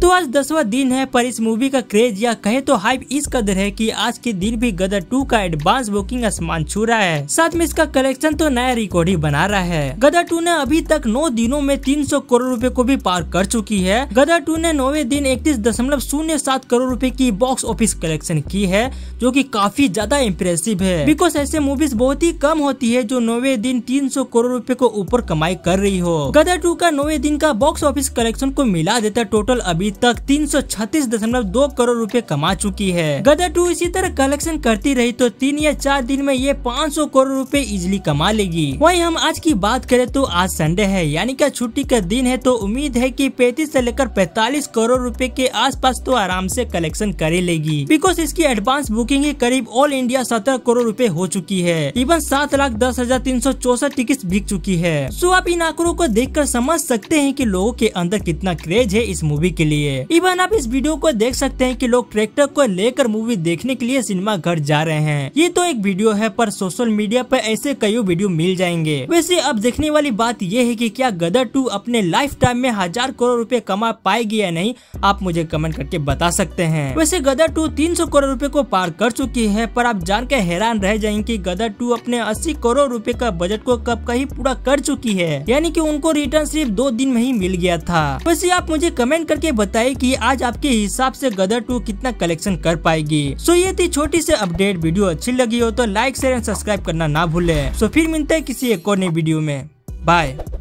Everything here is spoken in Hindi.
तो आज दसवा दिन है पर इस मूवी का क्रेज या कहे तो हाइप इस कदर है कि आज के दिन भी गदर 2 का एडवांस बुकिंग आसमान छू रहा है साथ में इसका कलेक्शन तो नया रिकॉर्ड ही बना रहा है गदर 2 ने अभी तक 9 दिनों में 300 करोड़ रुपए को भी पार कर चुकी है गदर 2 ने नौवे दिन इकतीस दशमलव शून्य सात करोड़ रूपए की बॉक्स ऑफिस कलेक्शन की है जो की काफी ज्यादा इम्प्रेसिव है बिकॉज ऐसे मूवीज बहुत ही कम होती है जो नौवे दिन तीन करोड़ रूपए को ऊपर कमाई कर रही हो गदर टू का नौवे दिन का बॉक्स ऑफिस कलेक्शन को मिला देता टोटल अभी अभी तक तीन करोड़ रुपए कमा चुकी है गदर टू इसी तरह कलेक्शन करती रही तो तीन या चार दिन में ये 500 करोड़ रुपए इजिली कमा लेगी वहीं हम आज की बात करें तो आज संडे है यानी क्या छुट्टी का दिन है तो उम्मीद है की पैतीस ऐसी लेकर पैतालीस करोड़ रूपए के पास तो आराम ऐसी कलेक्शन कर लेगी बिकॉज इसकी एडवांस बुकिंग ही करीब ऑल इंडिया सत्रह करोड़ रूपए हो चुकी है इवन सात लाख दस हजार तीन सौ चौसठ टिकट बिक चुकी है सो आप इन आंकड़ों को देख कर समझ सकते हैं की लोगो के अंदर कितना क्रेज है इस मूवी के लिए लिए इवन आप इस वीडियो को देख सकते हैं कि लोग ट्रैक्टर को लेकर मूवी देखने के लिए सिनेमा घर जा रहे हैं ये तो एक वीडियो है पर सोशल मीडिया पर ऐसे कई वीडियो मिल जाएंगे वैसे अब देखने वाली बात ये है की क्या गदर टू अपने लाइफ टाइम में हजार करोड़ रूपए कमा पाएगी या नहीं आप मुझे कमेंट करके बता सकते हैं वैसे गदर टू तीन करोड़ रूपए को पार कर चुकी है पर आप जान के हैरान रह जाएंगे की गदर टू अपने अस्सी करोड़ रूपए का बजट को कब कहीं पूरा कर चुकी है यानी कि उनको रिटर्न सिर्फ दो दिन में ही मिल गया था वैसे आप मुझे कमेंट करके बताए कि आज आपके हिसाब से गदर टू कितना कलेक्शन कर पाएगी सो ये थी छोटी सी अपडेट वीडियो अच्छी लगी हो तो लाइक शेयर एंड सब्सक्राइब करना ना भूले सो फिर मिलते हैं किसी एक और नई वीडियो में बाय